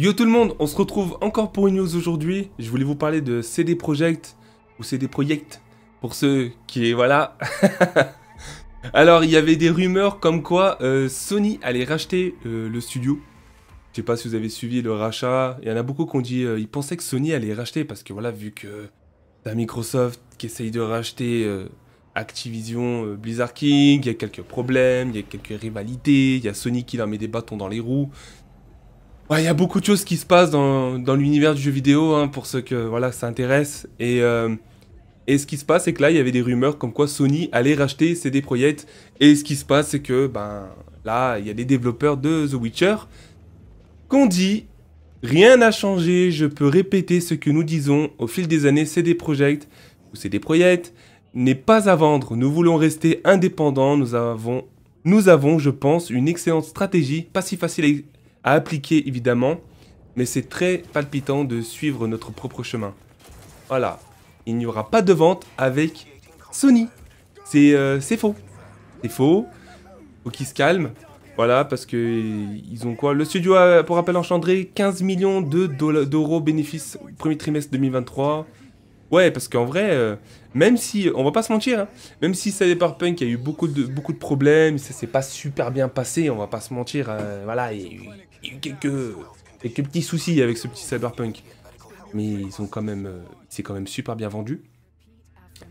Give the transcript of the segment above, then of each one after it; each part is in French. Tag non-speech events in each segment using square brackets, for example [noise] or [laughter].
Yo tout le monde, on se retrouve encore pour une news aujourd'hui. Je voulais vous parler de CD Projekt ou CD Project pour ceux qui voilà. [laughs] Alors il y avait des rumeurs comme quoi euh, Sony allait racheter euh, le studio. Je sais pas si vous avez suivi le rachat. Il y en a beaucoup qui ont dit qu'ils euh, pensaient que Sony allait racheter parce que voilà vu que t'as Microsoft qui essaye de racheter Activision, Blizzard King, il y a quelques problèmes, il y a quelques rivalités, il y a Sony qui leur met des bâtons dans les roues. Il y a beaucoup de choses qui se passent dans, l'univers du jeu vidéo, hein, pour ceux que voilà, ça intéresse. Euh, et, ce qui se passe, c'est que là, il y avait des rumeurs comme quoi Sony allait racheter CD Projekt. Et ce qui se passe, c'est que ben, là, il y a des développeurs de The Witcher qu'on dit Rien n'a changé, je peux répéter ce que nous disons au fil des années CD Projekt ou CD Projekt n'est pas à vendre. Nous voulons rester indépendants, nous avons nous avons, je pense, une excellente stratégie, pas si facile à à appliquer évidemment, mais c'est très palpitant de suivre notre propre chemin. Voilà, il n'y aura pas de vente avec Sony. C'est euh, faux. C'est faux. Faut qu'ils se calment. Voilà, parce que ils ont quoi Le studio a, pour rappel, enchandré 15 millions d'euros de bénéfices au premier trimestre 2023. Ouais, parce qu'en vrai, euh, même si, on va pas se mentir, hein, même si Cyberpunk, a eu beaucoup de, beaucoup de problèmes, ça s'est pas super bien passé, on va pas se mentir, euh, voilà, il y, a eu quelques, quelques petits soucis avec ce petit Cyberpunk. Mais ils ont quand même, c'est euh, quand même super bien vendu.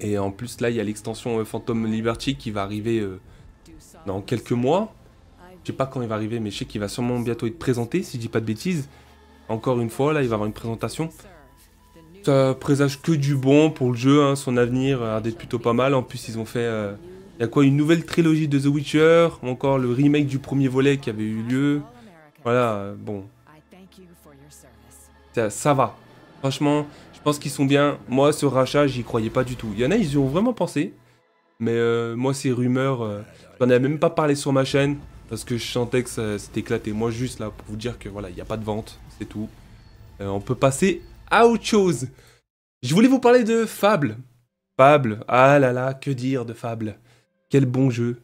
Et en plus, là, il y a l'extension Phantom Liberty qui va arriver dans quelques mois. Je sais pas quand il va arriver, mais je sais qu'il va sûrement bientôt être présenté, si je dis pas de bêtises. Encore une fois, là, il va avoir une présentation ça euh, présage que du bon pour le jeu. Hein. Son avenir a d'être plutôt pas mal. En plus, ils ont fait. Euh, il y a quoi Une nouvelle trilogie de The Witcher, encore le remake du premier volet qui avait eu lieu. Voilà, euh, bon. Ça, va. Franchement, je pense qu'ils sont bien. Moi, ce rachat, j'y croyais pas du tout. Il y en a, ils y ont vraiment pensé. Mais moi, ces rumeurs, j'en ai même pas parlé sur ma chaîne. Parce que je sentais que c'était éclaté. Moi, juste là, pour vous dire que voilà, il n'y a pas de vente. C'est tout. on peut passer à autre chose. Je voulais vous parler de Fable. Fable, ah là là, que dire de Fable Quel bon jeu.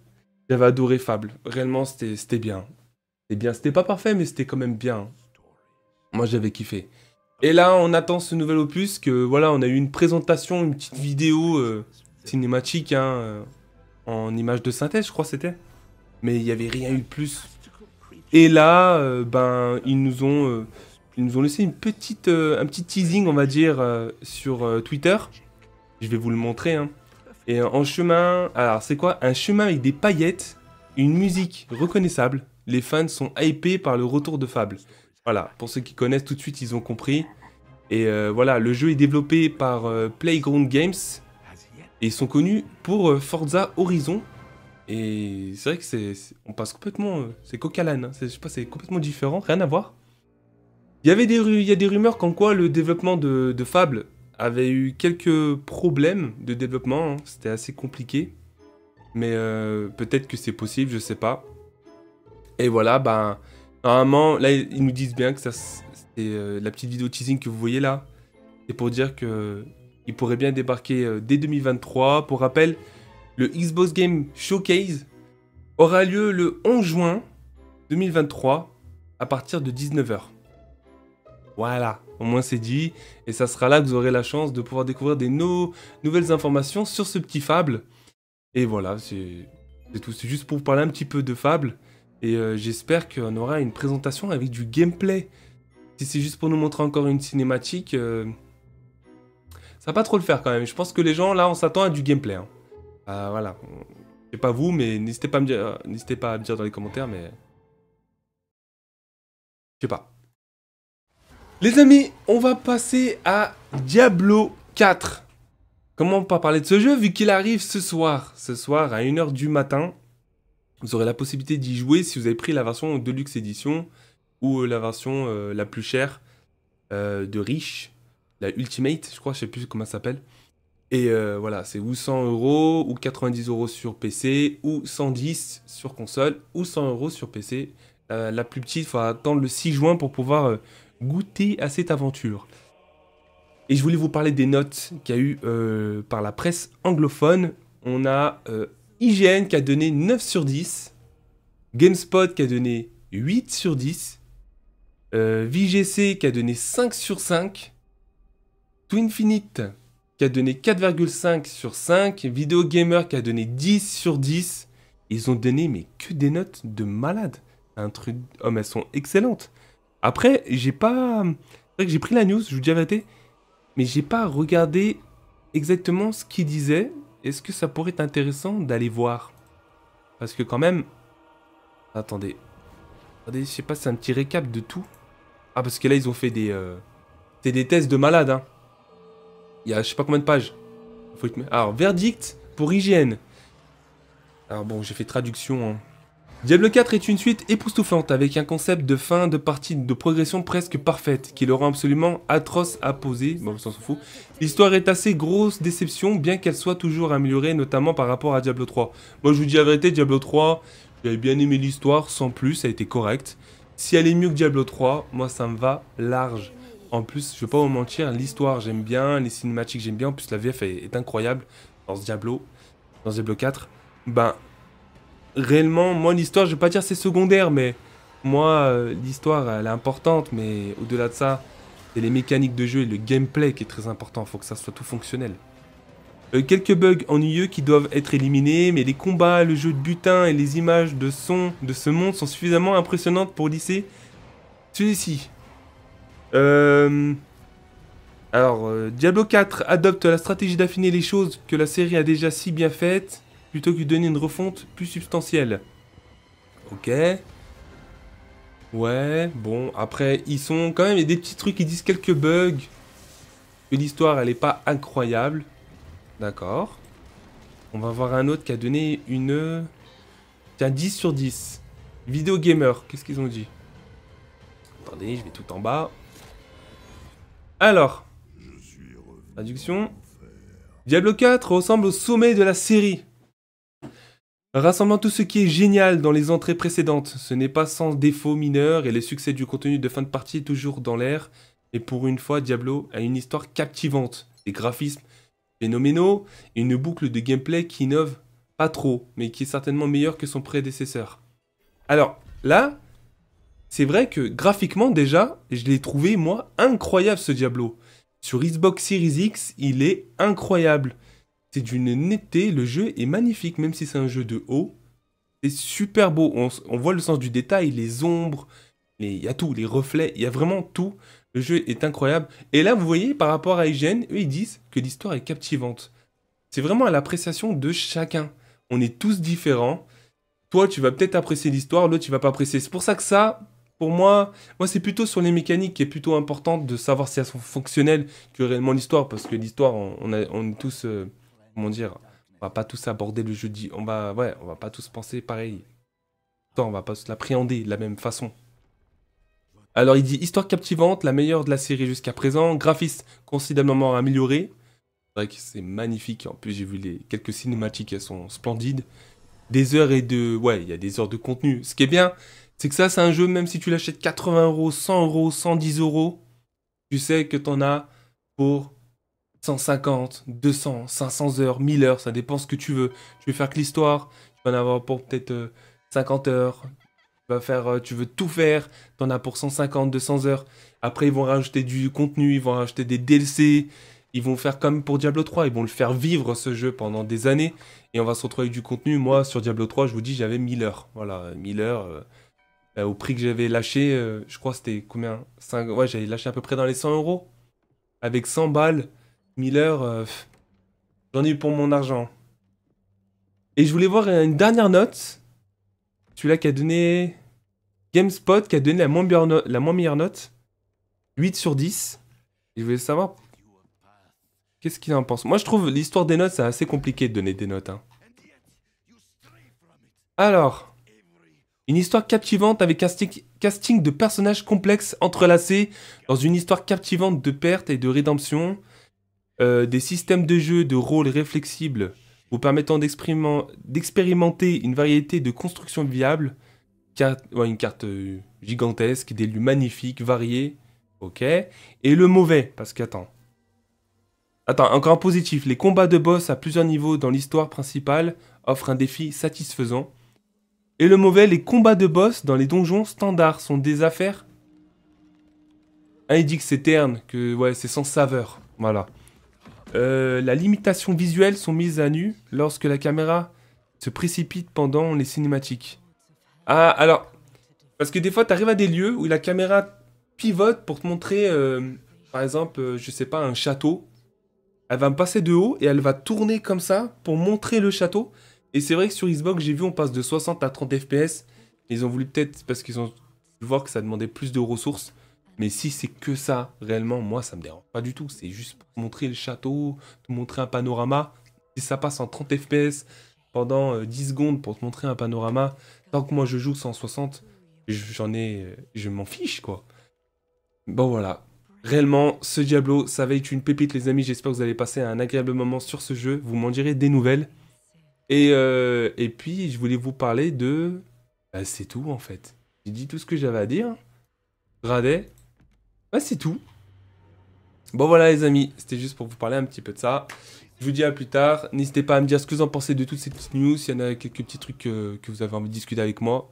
J'avais adoré Fable. Réellement, c'était bien. C'était bien. C'était pas parfait, mais c'était quand même bien. Moi, j'avais kiffé. Et là, on attend ce nouvel opus que, voilà, on a eu une présentation, une petite vidéo euh, cinématique, hein, euh, en image de synthèse, je crois c'était. Mais il n'y avait rien eu de plus. Et là, euh, ben, ils nous ont ils nous ont laissé une petite, euh, un petit teasing, on va dire, euh, sur euh, Twitter. Je vais vous le montrer. Hein. Et en chemin, alors c'est quoi Un chemin avec des paillettes, une musique reconnaissable. Les fans sont hypés par le retour de Fable. Voilà, pour ceux qui connaissent tout de suite, ils ont compris. Et voilà, le jeu est développé par Playground Games. Et ils sont connus pour Forza Horizon. Et c'est vrai que c'est, on passe complètement, c'est coca hein. je sais pas, c'est complètement différent, rien à voir. Il y avait des, a des rumeurs qu'en quoi le développement de, Fable avait eu quelques problèmes de développement, hein. c'était assez compliqué. Mais euh, peut-être que c'est possible, je sais pas. Et voilà, ben, normalement, là, ils nous disent bien que ça, c'est euh, la petite vidéo teasing que vous voyez là. C'est pour dire que il pourrait bien débarquer euh, dès 2023. Pour rappel, le Xbox Game Showcase aura lieu le 11 juin 2023 à partir de 19h. Voilà, au moins c'est dit, et ça sera là que vous aurez la chance de pouvoir découvrir des nouvelles informations sur ce petit fable. Et voilà, c'est tout, c'est juste pour vous parler un petit peu de fable, et euh, j'espère qu'on aura une présentation avec du gameplay. Si c'est juste pour nous montrer encore une cinématique, euh, ça va pas trop le faire quand même. Je pense que les gens, là, on s'attend à du gameplay. Hein. Euh, voilà, je sais pas vous, mais n'hésitez pas, me dire, n'hésitez pas à me dire dans les commentaires, mais... Je sais pas. Les amis, on va passer à Diablo 4. Comment pas parler de ce jeu vu qu'il arrive ce soir Ce soir à 1h du matin, vous aurez la possibilité d'y jouer si vous avez pris la version Deluxe Edition ou euh, la version euh, la plus chère euh, de riche, la Ultimate, je crois, je sais plus comment ça s'appelle. Et voilà, c'est ou 100 euros ou 90 euros sur PC ou 110 sur console ou 100 euros sur PC. la plus petite, il faut attendre le 6 juin pour pouvoir goûter à cette aventure. Et je voulais vous parler des notes qu'il y a eu euh, par la presse anglophone. On a euh, IGN qui a donné 9 sur 10, GameSpot qui a donné 8 sur 10, euh, VGC qui a donné 5 sur 5, Twinfinite qui a donné 4,5 sur 5, Video Gamer qui a donné 10 sur 10. Ils ont donné mais que des notes de malade. Un Oh mais elles sont excellentes. Après, j'ai pas. C'est vrai que j'ai pris la news, je vous dis la mais j'ai pas regardé exactement ce qu'ils disait. Est-ce que ça pourrait être intéressant d'aller voir Parce que quand même. Attendez. Attendez, je sais pas, c'est un petit récap de tout. Ah, parce que là, ils ont fait des. Euh, c'est des tests de malade, hein. Il y a je sais pas combien de pages. Alors, verdict pour hygiène. Alors bon, j'ai fait traduction. Hein. Diablo 4 est une suite époustouflante avec un concept de fin de partie de progression presque parfaite qui le rend absolument atroce à poser, bon on s'en fout. L'histoire est assez grosse déception bien qu'elle soit toujours améliorée notamment par rapport à Diablo 3. Moi je vous dis la vérité, Diablo 3, j'avais bien aimé l'histoire sans plus, ça a été correct. Si elle est mieux que Diablo 3, moi ça me va large. En plus, je vais pas vous mentir, l'histoire j'aime bien, les cinématiques j'aime bien, en plus la VF est, incroyable dans ce Diablo, dans Diablo 4. Ben, réellement, moi, l'histoire, je vais pas dire c'est secondaire, mais moi, euh, l'histoire, elle est importante, mais au-delà de ça, c'est les mécaniques de jeu et le gameplay qui est très important. Il faut que ça soit tout fonctionnel. Euh, quelques bugs ennuyeux qui doivent être éliminés, mais les combats, le jeu de butin et les images de son de ce monde sont suffisamment impressionnantes pour lisser celui-ci. Euh, alors, Diablo 4 adopte la stratégie d'affiner les choses que la série a déjà si bien faites plutôt que de donner une refonte plus substantielle. Ok. Ouais, bon, après, ils sont quand même, il y a des petits trucs, qui disent quelques bugs. Que l'histoire, elle n'est pas incroyable. D'accord. On va voir un autre qui a donné une... Tiens, 10 sur 10. Vidéo gamer, qu'est-ce qu'ils ont dit Attendez, je vais tout en bas. Alors. Traduction. Diablo 4 ressemble au sommet de la série. Rassemblant tout ce qui est génial dans les entrées précédentes, ce n'est pas sans défaut mineurs et les succès du contenu de fin de partie toujours dans l'air. Et pour une fois, Diablo a une histoire captivante, des graphismes phénoménaux et une boucle de gameplay qui innove pas trop, mais qui est certainement meilleure que son prédécesseur. Alors là, c'est vrai que graphiquement déjà, je l'ai trouvé moi incroyable ce Diablo. Sur Xbox Series X, il est incroyable c'est d'une netteté, le jeu est magnifique, même si c'est un jeu de haut. C'est super beau, on, voit le sens du détail, les ombres, il y a tout, les reflets, il y a vraiment tout. Le jeu est incroyable. Et là, vous voyez, par rapport à IGN, eux, ils disent que l'histoire est captivante. C'est vraiment à l'appréciation de chacun. On est tous différents. Toi, tu vas peut-être apprécier l'histoire, l'autre, tu vas pas apprécier. C'est pour ça que ça, pour moi, moi c'est plutôt sur les mécaniques qui est plutôt importante de savoir si elles sont fonctionnelles que réellement l'histoire, parce que l'histoire, on, est tous... Euh, comment dire, on va pas tous aborder le jeudi, on va, ouais, on va pas tous penser pareil. Non, on va pas tous l'appréhender de la même façon. Alors il dit histoire captivante, la meilleure de la série jusqu'à présent, graphiste considérablement amélioré. C'est vrai que c'est magnifique, en plus j'ai vu les quelques cinématiques, elles sont splendides. Des heures et de, ouais, il y a des heures de contenu. Ce qui est bien, c'est que ça c'est un jeu même si tu l'achètes 80 euros, 100 euros, 110 euros, tu sais que tu en as pour 150, 200, 500 heures, 1000 heures, ça dépend ce que tu veux. Tu veux faire que l'histoire, tu vas en avoir pour peut-être 50 euh, heures. Tu, vas faire, euh, tu veux tout faire, tu en as pour 150, 200 heures. Après, ils vont rajouter du contenu, ils vont rajouter des DLC. Ils vont faire comme pour Diablo 3, ils vont le faire vivre ce jeu pendant des années. Et on va se retrouver avec du contenu. Moi, sur Diablo 3, je vous dis, j'avais 1000 heures. Voilà, 1000 heures. Euh, au prix que j'avais lâché, je crois que c'était combien Ouais, j'avais lâché à peu près dans les 100 euros. Avec 100 balles, Miller, euh, j'en ai eu pour mon argent. Et je voulais voir une dernière note. Celui-là qui a donné... GameSpot qui a donné la moins, meilleure note. 8 sur 10. je voulais savoir... Qu'est-ce qu'il en pense Moi, je trouve l'histoire des notes, c'est assez compliqué de donner des notes. Hein. Alors... Une histoire captivante avec un casting de personnages complexes entrelacés dans une histoire captivante de perte et de rédemption. Euh, des systèmes de jeu de rôle réflexibles vous permettant d'expérimenter une variété de constructions viables, une carte euh, gigantesque, des lieux magnifiques, variés, ok, et le mauvais, parce qu'attends, attends, encore un positif, les combats de boss à plusieurs niveaux dans l'histoire principale offrent un défi satisfaisant, et le mauvais, les combats de boss dans les donjons standards sont des affaires. Un, hein, il dit que c'est terne, que ouais, c'est sans saveur, voilà. Euh, la limitation visuelle sont mises à nu lorsque la caméra se précipite pendant les cinématiques. Ah, alors, parce que des fois, tu arrives à des lieux où la caméra pivote pour te montrer, euh, par exemple, euh, je sais pas, un château. Elle va me passer de haut et elle va tourner comme ça pour montrer le château. Et c'est vrai que sur Xbox, j'ai vu, on passe de 60 à 30 FPS. Ils ont voulu peut-être, parce qu'ils ont voir que ça demandait plus de ressources, mais si c'est que ça, réellement, moi, ça me dérange pas du tout. C'est juste pour te montrer le château, te montrer un panorama. Si ça passe en 30 FPS pendant 10 euh, secondes pour te montrer un panorama, tant que moi je joue 160, j'en ai, euh, je m'en fiche quoi. Bon voilà. Réellement, ce Diablo, ça va être une pépite les amis. J'espère que vous allez passer un agréable moment sur ce jeu. Vous m'en direz des nouvelles. Et, euh, et puis, je voulais vous parler de... Bah, c'est tout en fait. J'ai dit tout ce que j'avais à dire. Gradet, bah, c'est tout. Bon, voilà, les amis, c'était juste pour vous parler un petit peu de ça. Je vous dis à plus tard. N'hésitez pas à me dire ce que vous en pensez de toutes ces petites news. S'il y en a quelques petits trucs euh, que, vous avez envie de discuter avec moi.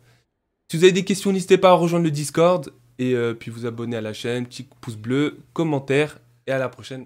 Si vous avez des questions, n'hésitez pas à rejoindre le Discord. Et euh, puis vous abonner à la chaîne. Petit pouce bleu, commentaire. Et à la prochaine.